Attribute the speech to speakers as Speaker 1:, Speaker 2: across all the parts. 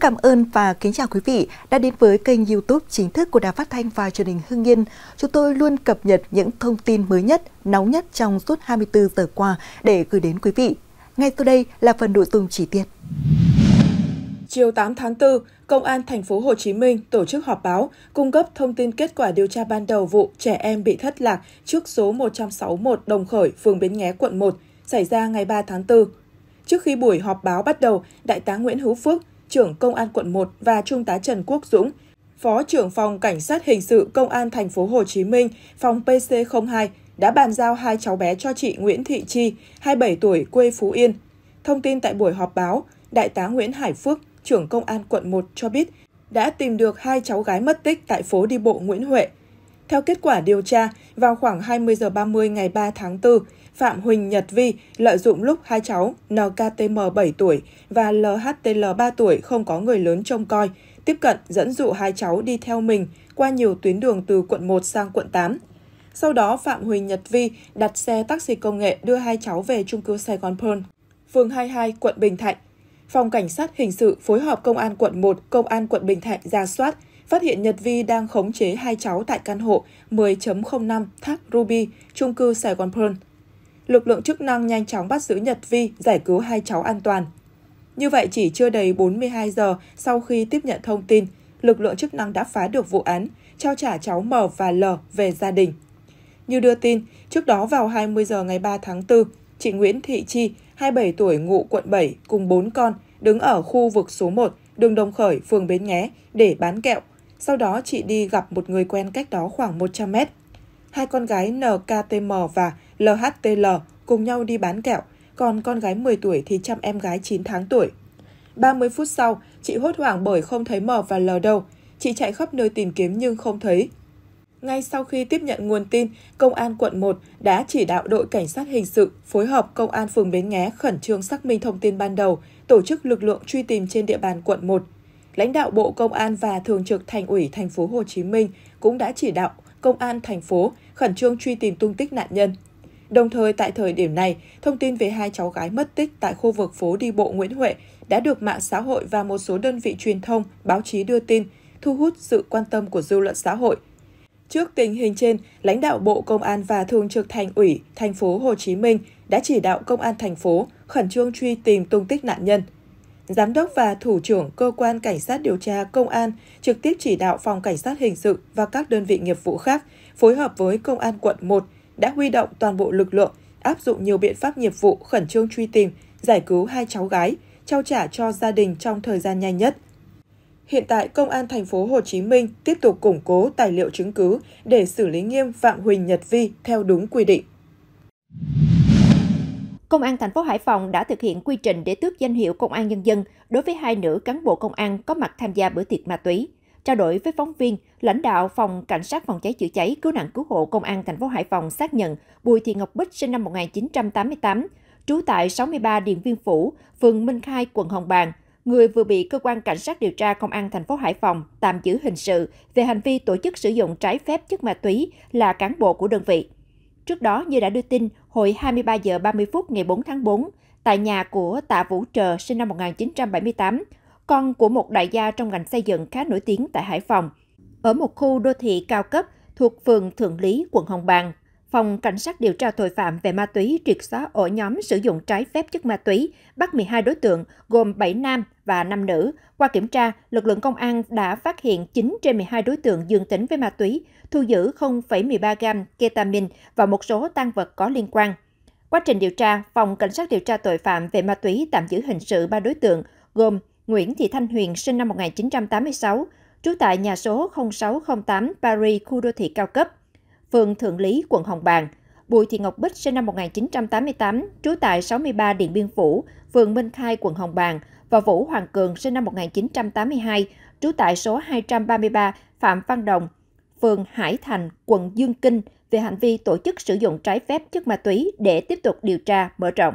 Speaker 1: cảm ơn và kính chào quý vị đã đến với kênh YouTube chính thức của Đài Phát thanh và Truyền hình Hưng Yên. Chúng tôi luôn cập nhật những thông tin mới nhất, nóng nhất trong suốt 24 giờ qua để gửi đến quý vị. Ngay sau đây là phần nội dung chi tiết. Chiều 8 tháng 4, Công an thành phố Hồ Chí Minh tổ chức họp báo cung cấp thông tin kết quả điều tra ban đầu vụ trẻ em bị thất lạc trước số 161 Đồng Khởi, phường Bến Nghé, quận 1, xảy ra ngày 3 tháng 4. Trước khi buổi họp báo bắt đầu, Đại tá Nguyễn Hữu Phước, trưởng Công an quận 1 và Trung tá Trần Quốc Dũng, Phó trưởng phòng Cảnh sát hình sự Công an thành phố Hồ Chí Minh, phòng PC02 đã bàn giao hai cháu bé cho chị Nguyễn Thị Chi, 27 tuổi, quê Phú Yên. Thông tin tại buổi họp báo, Đại tá Nguyễn Hải Phước, trưởng Công an quận 1 cho biết đã tìm được hai cháu gái mất tích tại phố đi bộ Nguyễn Huệ. Theo kết quả điều tra, vào khoảng 20 giờ 30 ngày 3 tháng 4, Phạm Huỳnh Nhật Vi lợi dụng lúc hai cháu NKTM 7 tuổi và LHTL 3 tuổi không có người lớn trông coi, tiếp cận dẫn dụ hai cháu đi theo mình qua nhiều tuyến đường từ quận 1 sang quận 8. Sau đó, Phạm Huỳnh Nhật Vi đặt xe taxi công nghệ đưa hai cháu về trung cư Sài Gòn Pearl, phường 22, quận Bình Thạnh. Phòng Cảnh sát Hình sự phối hợp Công an quận 1, Công an quận Bình Thạnh ra soát, phát hiện Nhật Vi đang khống chế hai cháu tại căn hộ 10.05 Tháp Ruby, trung cư Sài Gòn Pearl lực lượng chức năng nhanh chóng bắt giữ Nhật Vi, giải cứu hai cháu an toàn. Như vậy, chỉ chưa đầy 42 giờ sau khi tiếp nhận thông tin, lực lượng chức năng đã phá được vụ án, trao trả cháu M và L về gia đình. Như đưa tin, trước đó vào 20 giờ ngày 3 tháng 4, chị Nguyễn Thị Chi, 27 tuổi ngụ quận 7 cùng 4 con, đứng ở khu vực số 1, đường Đồng Khởi, phường Bến Nghé để bán kẹo. Sau đó chị đi gặp một người quen cách đó khoảng 100 mét. Hai con gái NKTM và LHTL cùng nhau đi bán kẹo, còn con gái 10 tuổi thì chăm em gái 9 tháng tuổi. 30 phút sau, chị hốt hoảng bởi không thấy M và L đâu. Chị chạy khắp nơi tìm kiếm nhưng không thấy. Ngay sau khi tiếp nhận nguồn tin, Công an quận 1 đã chỉ đạo đội cảnh sát hình sự phối hợp Công an phường Bến Nghé khẩn trương xác minh thông tin ban đầu, tổ chức lực lượng truy tìm trên địa bàn quận 1. Lãnh đạo Bộ Công an và Thường trực Thành ủy Thành phố Hồ Chí Minh cũng đã chỉ đạo Công an thành phố khẩn trương truy tìm tung tích nạn nhân. Đồng thời tại thời điểm này, thông tin về hai cháu gái mất tích tại khu vực phố đi bộ Nguyễn Huệ đã được mạng xã hội và một số đơn vị truyền thông, báo chí đưa tin, thu hút sự quan tâm của dư luận xã hội. Trước tình hình trên, lãnh đạo Bộ Công an và Thường trực Thành ủy thành phố Hồ Chí Minh đã chỉ đạo công an thành phố khẩn trương truy tìm tung tích nạn nhân. Giám đốc và thủ trưởng cơ quan cảnh sát điều tra công an trực tiếp chỉ đạo phòng cảnh sát hình sự và các đơn vị nghiệp vụ khác phối hợp với công an quận 1 đã huy động toàn bộ lực lượng, áp dụng nhiều biện pháp nghiệp vụ khẩn trương truy tìm, giải cứu hai cháu gái, trao trả cho gia đình trong thời gian nhanh nhất. Hiện tại, Công an thành phố Hồ Chí Minh tiếp tục củng cố tài liệu chứng cứ để xử lý nghiêm Phạm Huỳnh Nhật Vi theo đúng quy định.
Speaker 2: Công an thành phố Hải Phòng đã thực hiện quy trình để tước danh hiệu Công an Nhân dân đối với hai nữ cán bộ công an có mặt tham gia bữa tiệc ma túy. Trao đổi với phóng viên, lãnh đạo phòng cảnh sát phòng cháy chữa cháy cứu nạn cứu hộ công an thành phố Hải Phòng xác nhận Bùi Thị Ngọc Bích sinh năm 1988, trú tại 63 Điện Viên Phủ, phường Minh Khai, quận Hồng Bàng, người vừa bị cơ quan cảnh sát điều tra công an thành phố Hải Phòng tạm giữ hình sự về hành vi tổ chức sử dụng trái phép chất ma túy là cán bộ của đơn vị. Trước đó như đã đưa tin, hồi 23 giờ 30 phút ngày 4 tháng 4, tại nhà của Tạ Vũ Trờ sinh năm 1978, con của một đại gia trong ngành xây dựng khá nổi tiếng tại Hải Phòng. Ở một khu đô thị cao cấp thuộc phường Thượng Lý, quận Hồng Bàng, Phòng Cảnh sát điều tra tội phạm về ma túy triệt xóa ổ nhóm sử dụng trái phép chất ma túy, bắt 12 đối tượng gồm 7 nam và 5 nữ. Qua kiểm tra, lực lượng công an đã phát hiện 9 trên 12 đối tượng dương tính với ma túy, thu giữ 0,13 gam ketamine và một số tăng vật có liên quan. Quá trình điều tra, Phòng Cảnh sát điều tra tội phạm về ma túy tạm giữ hình sự 3 đối tượng gồm Nguyễn Thị Thanh Huyền sinh năm 1986, trú tại nhà số 0608 Paris, khu đô thị cao cấp, phường Thượng Lý, quận Hồng Bàng. Bùi Thị Ngọc Bích sinh năm 1988, trú tại 63 Điện Biên Phủ, phường Minh Khai, quận Hồng Bàng và Vũ Hoàng Cường sinh năm 1982, trú tại số 233 Phạm Văn Đồng, phường Hải Thành, quận Dương Kinh về hành vi tổ chức sử dụng trái phép chất ma túy để tiếp tục điều tra mở rộng.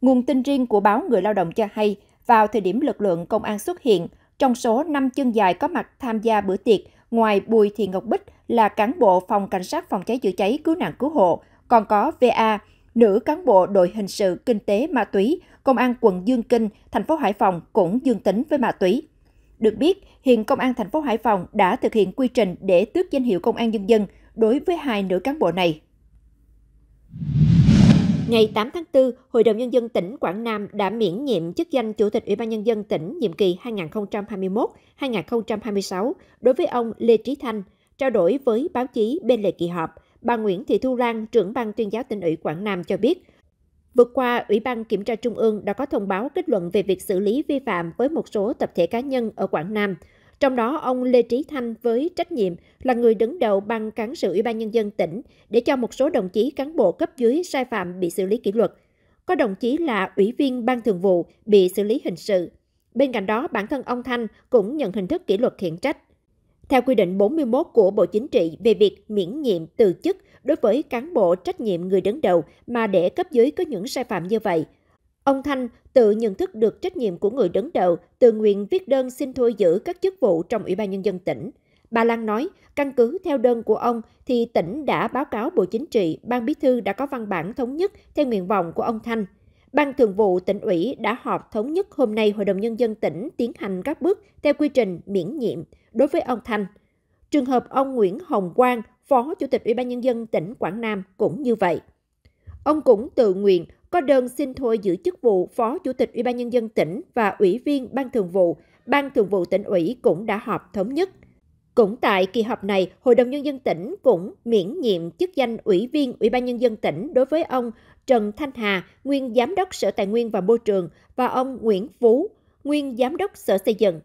Speaker 2: Nguồn tin riêng của báo Người Lao động cho hay, vào thời điểm lực lượng công an xuất hiện, trong số 5 chân dài có mặt tham gia bữa tiệc, ngoài Bùi Thị Ngọc Bích là cán bộ phòng cảnh sát phòng cháy chữa cháy cứu nạn cứu hộ, còn có VA, nữ cán bộ đội hình sự kinh tế ma túy, công an quận Dương Kinh, thành phố Hải Phòng cũng dương tính với ma túy. Được biết, hiện công an thành phố Hải Phòng đã thực hiện quy trình để tước danh hiệu công an nhân dân đối với hai nữ cán bộ này. Ngày 8 tháng 4, Hội đồng Nhân dân tỉnh Quảng Nam đã miễn nhiệm chức danh Chủ tịch Ủy ban Nhân dân tỉnh nhiệm kỳ 2021-2026 đối với ông Lê Trí Thanh. Trao đổi với báo chí bên lề kỳ họp, bà Nguyễn Thị Thu Lan, trưởng ban tuyên giáo tỉnh ủy Quảng Nam cho biết, Vừa qua, Ủy ban Kiểm tra Trung ương đã có thông báo kết luận về việc xử lý vi phạm với một số tập thể cá nhân ở Quảng Nam. Trong đó, ông Lê Trí Thanh với trách nhiệm là người đứng đầu ban cán sự Ủy ban Nhân dân tỉnh để cho một số đồng chí cán bộ cấp dưới sai phạm bị xử lý kỷ luật. Có đồng chí là ủy viên ban thường vụ bị xử lý hình sự. Bên cạnh đó, bản thân ông Thanh cũng nhận hình thức kỷ luật khiển trách. Theo quy định 41 của Bộ Chính trị về việc miễn nhiệm từ chức đối với cán bộ trách nhiệm người đứng đầu mà để cấp dưới có những sai phạm như vậy – Ông Thanh tự nhận thức được trách nhiệm của người đứng đầu, tự nguyện viết đơn xin thôi giữ các chức vụ trong Ủy ban Nhân dân tỉnh. Bà Lan nói, căn cứ theo đơn của ông thì tỉnh đã báo cáo Bộ Chính trị, Ban Bí thư đã có văn bản thống nhất theo nguyện vọng của ông Thanh. Ban Thường vụ tỉnh ủy đã họp thống nhất hôm nay Hội đồng Nhân dân tỉnh tiến hành các bước theo quy trình miễn nhiệm đối với ông Thanh. Trường hợp ông Nguyễn Hồng Quang, Phó Chủ tịch Ủy ban Nhân dân tỉnh Quảng Nam cũng như vậy. Ông cũng tự nguyện có đơn xin thôi giữ chức vụ Phó Chủ tịch Ủy ban nhân dân tỉnh và Ủy viên Ban Thường vụ. Ban Thường vụ tỉnh ủy cũng đã họp thống nhất. Cũng tại kỳ họp này, Hội đồng nhân dân tỉnh cũng miễn nhiệm chức danh Ủy viên Ủy ban nhân dân tỉnh đối với ông Trần Thanh Hà, nguyên giám đốc Sở Tài nguyên và Môi trường và ông Nguyễn Phú, nguyên giám đốc Sở Xây dựng.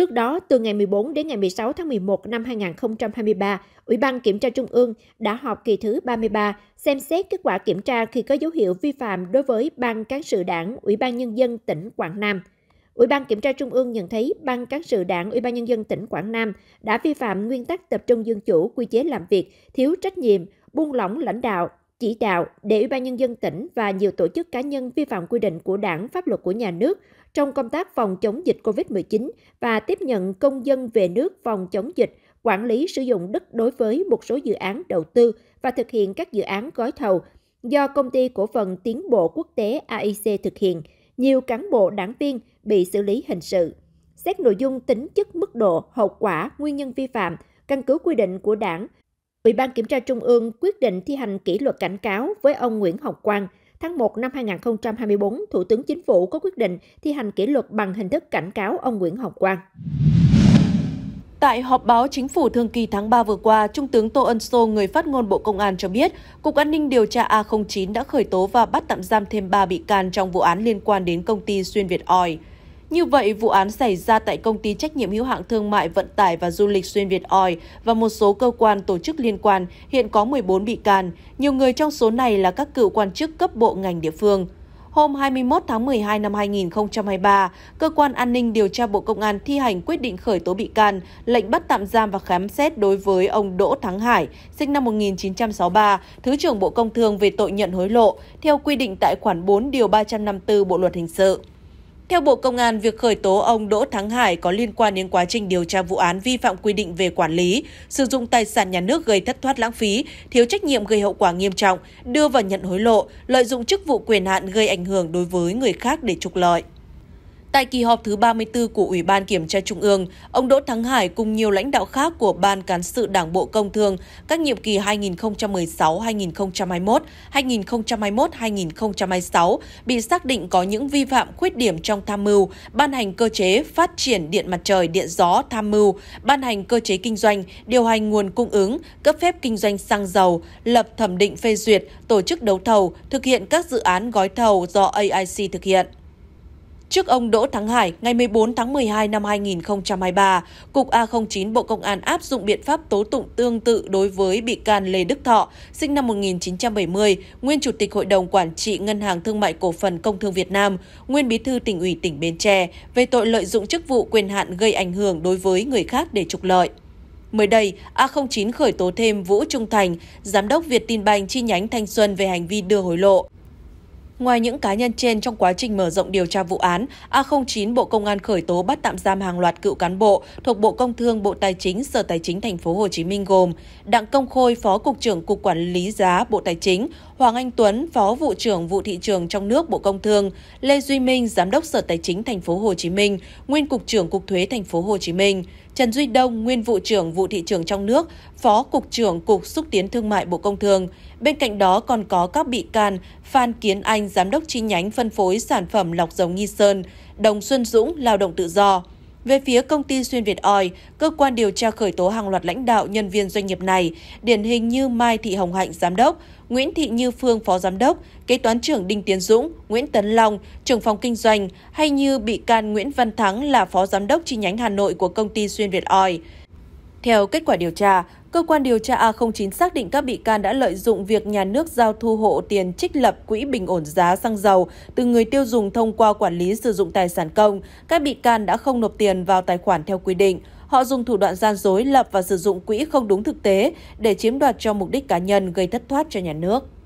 Speaker 2: Trước đó, từ ngày 14 đến ngày 16 tháng 11 năm 2023, Ủy ban Kiểm tra Trung ương đã họp kỳ thứ 33 xem xét kết quả kiểm tra khi có dấu hiệu vi phạm đối với Ban Cán sự Đảng, Ủy ban Nhân dân tỉnh Quảng Nam. Ủy ban Kiểm tra Trung ương nhận thấy Ban Cán sự Đảng Ủy ban Nhân dân tỉnh Quảng Nam đã vi phạm nguyên tắc tập trung dân chủ, quy chế làm việc, thiếu trách nhiệm, buông lỏng lãnh đạo, chỉ đạo để Ủy ban Nhân dân tỉnh và nhiều tổ chức cá nhân vi phạm quy định của đảng, pháp luật của nhà nước trong công tác phòng chống dịch COVID-19 và tiếp nhận công dân về nước phòng chống dịch, quản lý sử dụng đất đối với một số dự án đầu tư và thực hiện các dự án gói thầu do Công ty Cổ phần Tiến bộ Quốc tế AIC thực hiện, nhiều cán bộ đảng viên bị xử lý hình sự. Xét nội dung tính chất mức độ, hậu quả, nguyên nhân vi phạm, căn cứ quy định của đảng, Ủy ban Kiểm tra Trung ương quyết định thi hành kỷ luật cảnh cáo với ông Nguyễn Hồng Quang. Tháng 1 năm 2024, Thủ tướng Chính phủ có quyết định thi hành kỷ luật bằng hình thức cảnh cáo ông Nguyễn Hồng Quang. Tại họp báo chính phủ thường kỳ tháng 3 vừa qua, Trung tướng Tô Ân Sô, người
Speaker 3: phát ngôn Bộ Công an cho biết, Cục An ninh điều tra A09 đã khởi tố và bắt tạm giam thêm 3 bị can trong vụ án liên quan đến công ty Xuyên Việt Oil. Như vậy, vụ án xảy ra tại công ty trách nhiệm hữu hạn thương mại vận tải và du lịch xuyên Việt Oi và một số cơ quan tổ chức liên quan hiện có 14 bị can, nhiều người trong số này là các cựu quan chức cấp bộ ngành địa phương. Hôm 21 tháng 12 năm 2023, Cơ quan An ninh Điều tra Bộ Công an thi hành quyết định khởi tố bị can, lệnh bắt tạm giam và khám xét đối với ông Đỗ Thắng Hải, sinh năm 1963, Thứ trưởng Bộ Công Thương về tội nhận hối lộ, theo quy định tại khoản 4 điều 354 Bộ Luật Hình sự. Theo Bộ Công an, việc khởi tố ông Đỗ Thắng Hải có liên quan đến quá trình điều tra vụ án vi phạm quy định về quản lý, sử dụng tài sản nhà nước gây thất thoát lãng phí, thiếu trách nhiệm gây hậu quả nghiêm trọng, đưa vào nhận hối lộ, lợi dụng chức vụ quyền hạn gây ảnh hưởng đối với người khác để trục lợi. Tại kỳ họp thứ 34 của Ủy ban Kiểm tra Trung ương, ông Đỗ Thắng Hải cùng nhiều lãnh đạo khác của Ban Cán sự Đảng Bộ Công Thương các nhiệm kỳ 2016-2021, 2021-2026 bị xác định có những vi phạm khuyết điểm trong tham mưu, ban hành cơ chế phát triển điện mặt trời, điện gió tham mưu, ban hành cơ chế kinh doanh, điều hành nguồn cung ứng, cấp phép kinh doanh xăng dầu, lập thẩm định phê duyệt, tổ chức đấu thầu, thực hiện các dự án gói thầu do AIC thực hiện. Trước ông Đỗ Thắng Hải, ngày 14 tháng 12 năm 2023, Cục A09 Bộ Công an áp dụng biện pháp tố tụng tương tự đối với bị can Lê Đức Thọ, sinh năm 1970, nguyên Chủ tịch Hội đồng Quản trị Ngân hàng Thương mại Cổ phần Công thương Việt Nam, nguyên Bí thư tỉnh ủy tỉnh Bến Tre, về tội lợi dụng chức vụ quyền hạn gây ảnh hưởng đối với người khác để trục lợi. Mới đây, A09 khởi tố thêm Vũ Trung Thành, giám đốc Việt Tin Banh chi nhánh Thanh Xuân về hành vi đưa hối lộ. Ngoài những cá nhân trên trong quá trình mở rộng điều tra vụ án, A09 Bộ Công an khởi tố bắt tạm giam hàng loạt cựu cán bộ thuộc Bộ Công Thương, Bộ Tài chính, Sở Tài chính thành phố Hồ Chí Minh gồm Đặng Công Khôi, Phó cục trưởng Cục Quản lý giá Bộ Tài chính, Hoàng Anh Tuấn, Phó vụ trưởng vụ thị trường trong nước Bộ Công Thương, Lê Duy Minh, Giám đốc Sở Tài chính thành phố Hồ Chí Minh, nguyên cục trưởng Cục Thuế thành phố Hồ Chí Minh, Trần Duy Đông, nguyên vụ trưởng vụ thị trường trong nước, Phó cục trưởng Cục xúc tiến thương mại Bộ Công Thương, Bên cạnh đó còn có các bị can Phan Kiến Anh, giám đốc chi nhánh phân phối sản phẩm lọc dầu Nghi Sơn, Đồng Xuân Dũng, lao động tự do. Về phía công ty Xuyên Việt Oi cơ quan điều tra khởi tố hàng loạt lãnh đạo nhân viên doanh nghiệp này, điển hình như Mai Thị Hồng Hạnh giám đốc, Nguyễn Thị Như Phương phó giám đốc, kế toán trưởng Đinh Tiến Dũng, Nguyễn Tấn Long trưởng phòng kinh doanh hay như bị can Nguyễn Văn Thắng là phó giám đốc chi nhánh Hà Nội của công ty Xuyên Việt Oi theo kết quả điều tra, cơ quan điều tra A09 xác định các bị can đã lợi dụng việc nhà nước giao thu hộ tiền trích lập quỹ bình ổn giá xăng dầu từ người tiêu dùng thông qua quản lý sử dụng tài sản công, các bị can đã không nộp tiền vào tài khoản theo quy định. Họ dùng thủ đoạn gian dối lập và sử dụng quỹ không đúng thực tế để chiếm đoạt cho mục đích cá nhân gây thất thoát cho nhà nước.